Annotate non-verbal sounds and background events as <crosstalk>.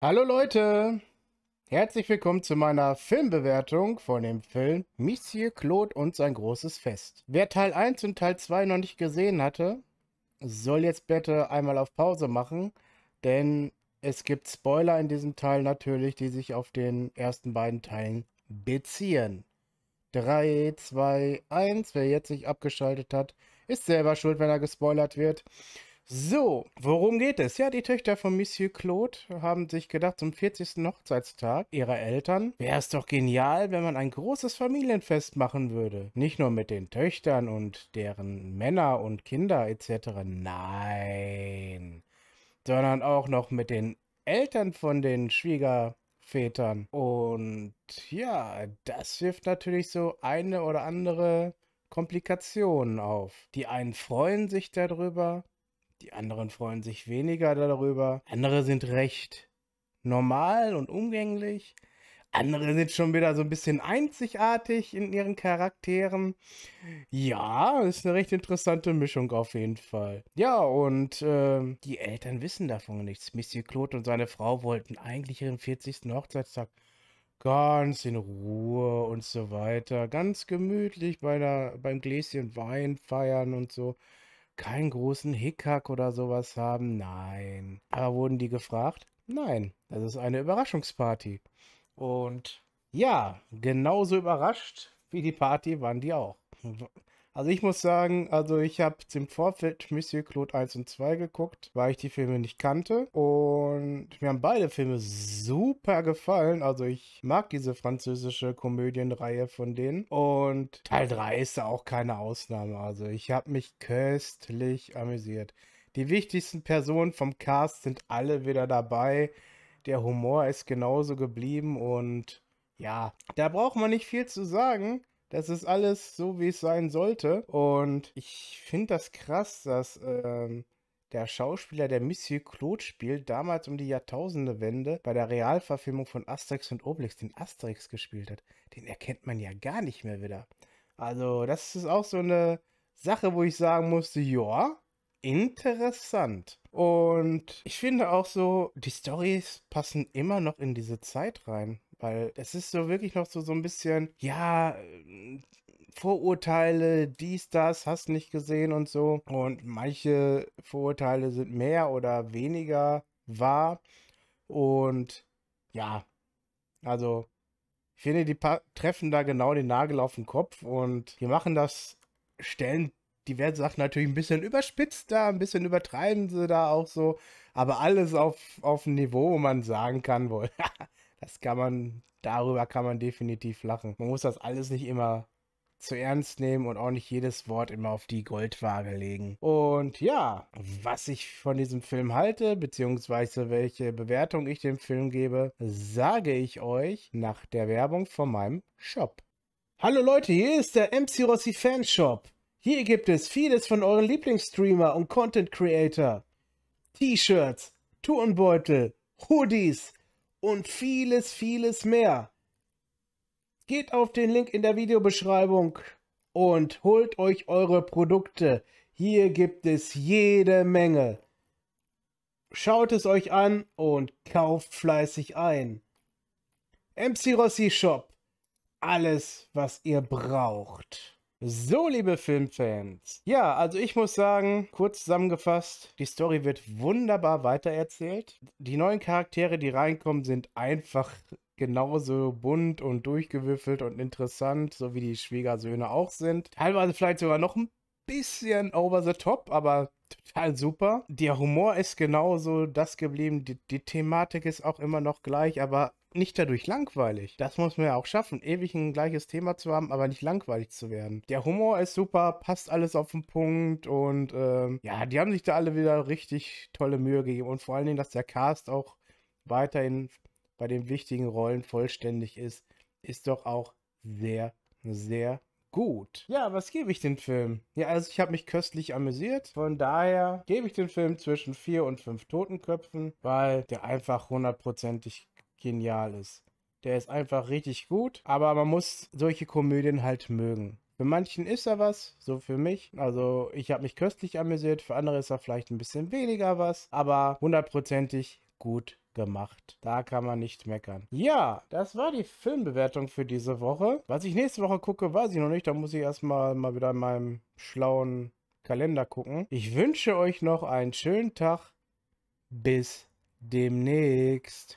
Hallo Leute, herzlich willkommen zu meiner Filmbewertung von dem Film Monsieur Claude und sein großes Fest. Wer Teil 1 und Teil 2 noch nicht gesehen hatte, soll jetzt bitte einmal auf Pause machen, denn es gibt Spoiler in diesem Teil natürlich, die sich auf den ersten beiden Teilen beziehen. 3, 2, 1, wer jetzt nicht abgeschaltet hat, ist selber schuld, wenn er gespoilert wird. So, worum geht es? Ja, die Töchter von Monsieur Claude haben sich gedacht, zum 40. Hochzeitstag ihrer Eltern wäre es doch genial, wenn man ein großes Familienfest machen würde. Nicht nur mit den Töchtern und deren Männer und Kinder etc. Nein, sondern auch noch mit den Eltern von den Schwiegervätern. Und ja, das wirft natürlich so eine oder andere Komplikationen auf. Die einen freuen sich darüber, die anderen freuen sich weniger darüber. Andere sind recht normal und umgänglich. Andere sind schon wieder so ein bisschen einzigartig in ihren Charakteren. Ja, ist eine recht interessante Mischung auf jeden Fall. Ja, und äh, die Eltern wissen davon nichts. Monsieur Claude und seine Frau wollten eigentlich ihren 40. Hochzeitstag ganz in Ruhe und so weiter. Ganz gemütlich bei der, beim Gläschen Wein feiern und so keinen großen Hickhack oder sowas haben. Nein. Aber ah, wurden die gefragt? Nein. Das ist eine Überraschungsparty. Und ja, genauso überrascht wie die Party waren die auch. Also ich muss sagen, also ich habe zum Vorfeld Monsieur Claude 1 und 2 geguckt, weil ich die Filme nicht kannte. Und mir haben beide Filme super gefallen. Also ich mag diese französische Komödienreihe von denen. Und Teil 3 ist da auch keine Ausnahme. Also ich habe mich köstlich amüsiert. Die wichtigsten Personen vom Cast sind alle wieder dabei. Der Humor ist genauso geblieben und ja, da braucht man nicht viel zu sagen. Das ist alles so, wie es sein sollte. Und ich finde das krass, dass ähm, der Schauspieler, der Monsieur Claude spielt, damals um die Jahrtausendewende bei der Realverfilmung von Asterix und Obelix den Asterix gespielt hat. Den erkennt man ja gar nicht mehr wieder. Also, das ist auch so eine Sache, wo ich sagen musste, ja, interessant. Und ich finde auch so, die Stories passen immer noch in diese Zeit rein. Weil es ist so wirklich noch so, so ein bisschen, ja, ähm, Vorurteile, dies, das, hast nicht gesehen und so. Und manche Vorurteile sind mehr oder weniger wahr. Und ja, also ich finde, die treffen da genau den Nagel auf den Kopf und wir machen das, stellen diverse Sachen natürlich ein bisschen überspitzt da, ein bisschen übertreiben sie da auch so, aber alles auf, auf ein Niveau, wo man sagen kann, wohl, <laughs> das kann man, darüber kann man definitiv lachen. Man muss das alles nicht immer zu ernst nehmen und auch nicht jedes Wort immer auf die Goldwaage legen. Und ja, was ich von diesem Film halte, beziehungsweise welche Bewertung ich dem Film gebe, sage ich euch nach der Werbung von meinem Shop. Hallo Leute, hier ist der MC Rossi Fanshop. Hier gibt es vieles von euren Lieblingsstreamer und Content Creator. T-Shirts, Turnbeutel, Hoodies, und vieles, vieles mehr. Geht auf den Link in der Videobeschreibung und holt euch eure Produkte. Hier gibt es jede Menge. Schaut es euch an und kauft fleißig ein. MC Rossi Shop. Alles, was ihr braucht. So, liebe Filmfans. Ja, also ich muss sagen, kurz zusammengefasst, die Story wird wunderbar weitererzählt. Die neuen Charaktere, die reinkommen, sind einfach genauso bunt und durchgewürfelt und interessant, so wie die Schwiegersöhne auch sind. Teilweise vielleicht sogar noch ein bisschen over the top, aber total super. Der Humor ist genauso das geblieben, die, die Thematik ist auch immer noch gleich, aber nicht dadurch langweilig. Das muss man ja auch schaffen, ewig ein gleiches Thema zu haben, aber nicht langweilig zu werden. Der Humor ist super, passt alles auf den Punkt und ähm, ja, die haben sich da alle wieder richtig tolle Mühe gegeben und vor allen Dingen, dass der Cast auch weiterhin bei den wichtigen Rollen vollständig ist, ist doch auch sehr, sehr gut. Ja, was gebe ich den Film? Ja, also ich habe mich köstlich amüsiert. Von daher gebe ich den Film zwischen vier und fünf Totenköpfen, weil der einfach hundertprozentig genial ist. Der ist einfach richtig gut, aber man muss solche Komödien halt mögen. Für manchen ist er was, so für mich. Also ich habe mich köstlich amüsiert, für andere ist er vielleicht ein bisschen weniger was, aber hundertprozentig gut gemacht. Da kann man nicht meckern. Ja, das war die Filmbewertung für diese Woche. Was ich nächste Woche gucke, weiß ich noch nicht. Da muss ich erstmal mal wieder in meinem schlauen Kalender gucken. Ich wünsche euch noch einen schönen Tag. Bis demnächst.